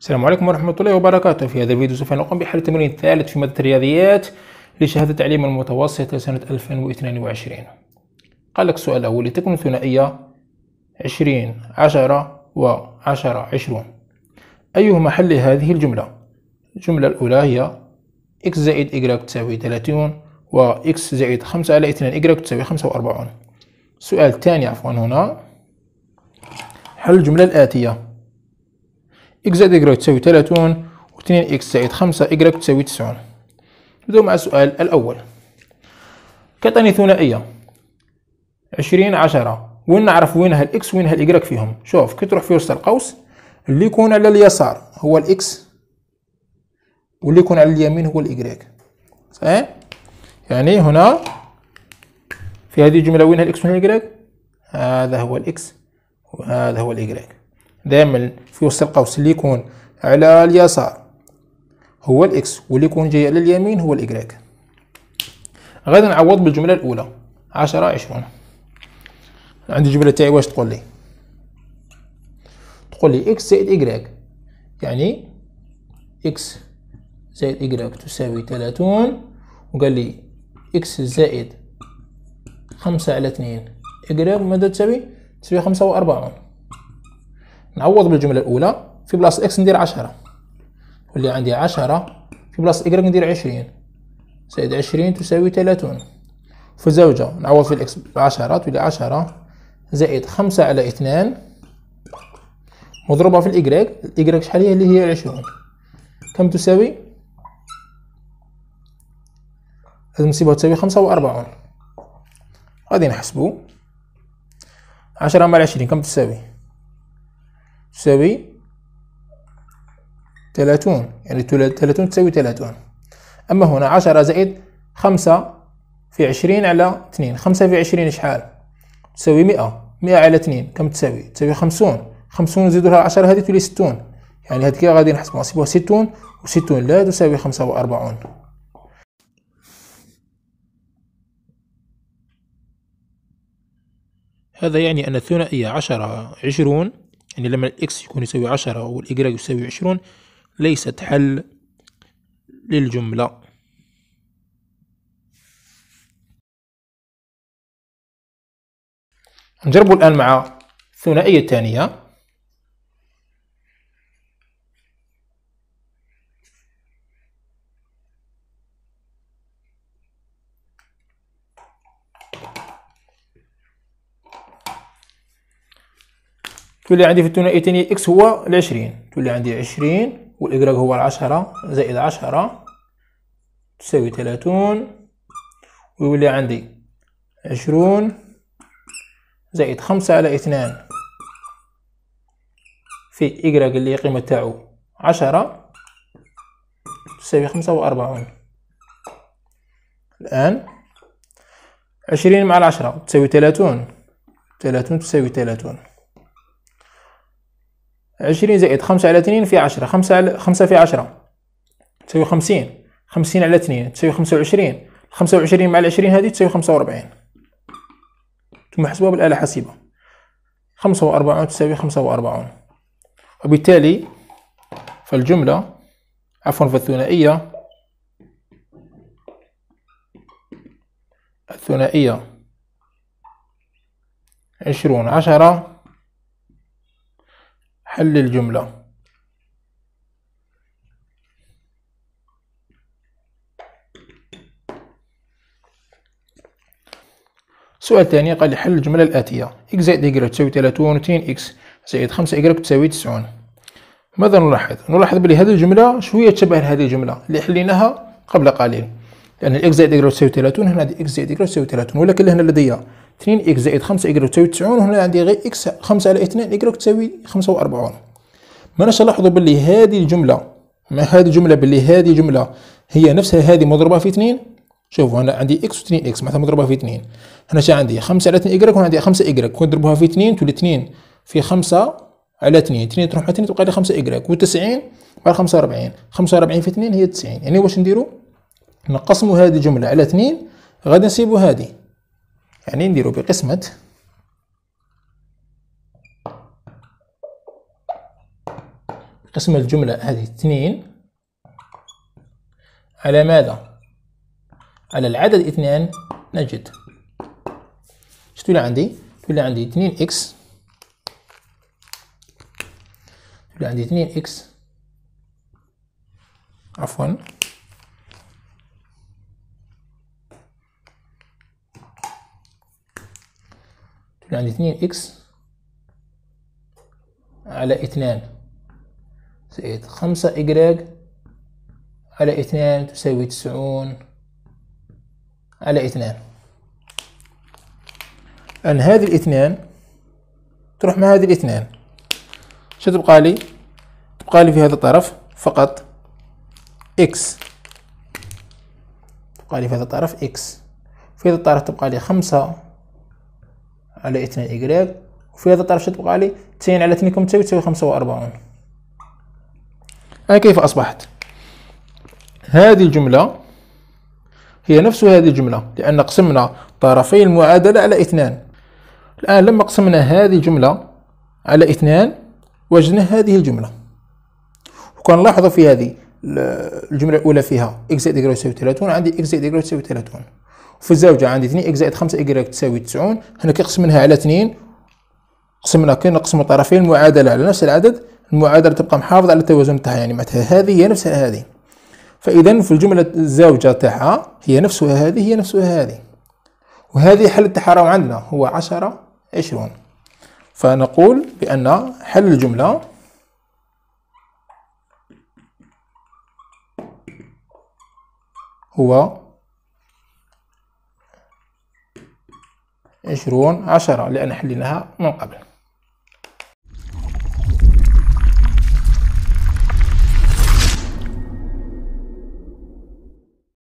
السلام عليكم ورحمة الله وبركاته في هذا الفيديو سوف نقوم بحل التمرين الثالث في مادة الرياضيات لشهادة تعليم المتوسط لسنة 2022 قال لك السؤال الأول لتكون ثنائية 20 10 و 10 20 أيهما حل هذه الجملة؟ الجملة الأولى هي x زائد y تساوي 30 و x زائد 5 على 2 y تساوي 45 السؤال الثاني عفوا هنا حل الجملة الآتية إكس زائد إجراي تساوي تلاتون واتنين إكس زائد خمسة إجراي تساوي تسعون نبدأ مع السؤال الأول كتاني ثنائية عشرين عشرة وين نعرف وين الإكس وين هالإجراك فيهم شوف كي تروح في وسط القوس اللي يكون على اليسار هو الإكس واللي يكون على اليمين هو الإجراك صحيح يعني هنا في هذه الجملة وين الإكس وين الإجراك هذا هو الإكس وهذا هو الإجراك دائما في وسط القوس اللي يكون على اليسار هو الاكس واللي يكون جاي على اليمين هو الاجراك غادي نعوض بالجمله الاولى عشرة عشرون عندي الجمله تاعي واش تقول لي تقول لي اكس زائد اجراك يعني اكس زائد اجراك تساوي تلاتون وقال لي اكس زائد خمسة على اثنين اجراك ماذا تساوي تساوي خمسة واربعون نعوض بالجمله الاولى في بلاصه اكس ندير 10 واللي عندي 10 في بلاصه ايكغيك ندير 20 زائد 20 تساوي 30 في الزوجه نعوض في الاكس ب 10 تولي 10 زائد 5 على 2 مضروبه في الايكغيك الايكغيك شحال هي اللي هي 20 كم تساوي لازم نسيبها تساوي 45 غادي نحسبوا 10 مع 20 كم تساوي تساوي ثلاثون يعني ثلاثون تساوي ثلاثون أما هنا عشرة زائد خمسة في عشرين على اثنين خمسة في عشرين شحال تساوي مئة مئة على اثنين كم تساوي تساوي خمسون خمسون زيدوا لها عشرة هذه تولي ستون يعني هذه غادي نحسبوها نحسبوها ستون وستون لا تساوي خمسة وأربعون هذا يعني أن الثنائية عشرة عشرون يعني لما الاكس يكون يساوي عشرة والاجراج يساوي عشرون ليست حل للجملة نجربو الآن مع الثنائية الثانية تولي عندي في الثنائي الثانية إكس هو العشرين تولي عندي عشرين والإكراك هو العشرة زائد عشرة تساوي ثلاثون ويولي عندي عشرون زائد خمسة على اثنان في إكراك اللي قيمة تاعو عشرة تساوي خمسة وأربعون الآن عشرين مع العشرة تساوي ثلاثون ثلاثون تساوي ثلاثون عشرين زائد خمسة على اثنين في عشرة خمسة على خمسة في عشرة تساوي خمسين خمسين على اثنين تساوي خمسة وعشرين خمسة وعشرين مع العشرين هذه تساوي خمسة وأربعين ثم حسبوها بالآلة حاسبة خمسة وأربعون تساوي خمسة وأربعون وبالتالي فالجملة عفوا فالثنائية الثنائية عشرون عشرة حل الجملة سؤال ثاني قال حل الجملة الآتية x زائد y تساوي 33 x زائد 5 y تساوي 90 ماذا نلاحظ؟ نلاحظ بلي هذه الجملة شوية تشبه لهذه الجملة اللي حليناها قبل قليل لأن x زائد y تساوي 30 هنا x زائد y تساوي 30 ولكن هنا لدي 2 اكس زائد 5 اكس تساوي 90 وهنا عندي غير اكس 5 على 2 اكس تساوي 45 مانا تلاحظوا باللي هذه الجمله مع هذه الجمله باللي هذه الجمله هي نفسها هذه مضربه في 2 شوفوا هنا عندي اكس و2 اكس معناتها مضربه في 2 هنا شنو عندي 5 على 2 اكس وهنا عندي 5 اكس كون نضربوها في 2 تولي 2 في 5 على 2 2 تروح على 2 تبقى لي 5 اكس و90 مع 45 45 في 2 هي 90 يعني واش نديرو نقسموا هذه الجمله على 2 غادي نسيبوا هذه يعني نديرو بقسمة قسمة الجملة هذه اثنين على ماذا؟ على العدد اثنان نجد شتولى عندي؟ تولي عندي اثنين اكس تولي عندي اثنين اكس عفوا يبقى عندي اتنين اكس على اثنان زائد خمسة إجراج على اثنان تساوي تسعون على اثنان أن هذه الاثنان تروح مع هذه الاثنان شو تبقى لي؟ تبقى لي في هذا الطرف فقط إكس تبقى لي في هذا الطرف إكس في هذا الطرف تبقى لي خمسة على اثنين إيكغيك وفي هذا الطرف شتبقى لي تين على اثنين كم تساوي خمسة وأربعون هاي كيف أصبحت هذه الجملة هي نفس هذه الجملة لأن قسمنا طرفي المعادلة على اثنان الآن لما قسمنا هذه الجملة على اثنان وجدنا هذه الجملة لاحظوا في هذه الجملة الأولى فيها x زائد يساوي 30 عندي x زائد يساوي 30 وفي الزاوجة عندي 2 إكس زائد 5 إكس تساوي 90 هنا كنقسم على 2 قسمنا كنقسموا طرفين المعادلة على نفس العدد المعادلة تبقى محافظة على التوازن تاعها يعني معناتها هذه هي نفسها هذه فإذا في الجملة الزاوجة تاعها هي نفسها هذه هي نفسها هذه وهذه حل التحرم عندنا هو 10 20 فنقول بأن حل الجملة هو عشرون عشرة لأن حليناها من قبل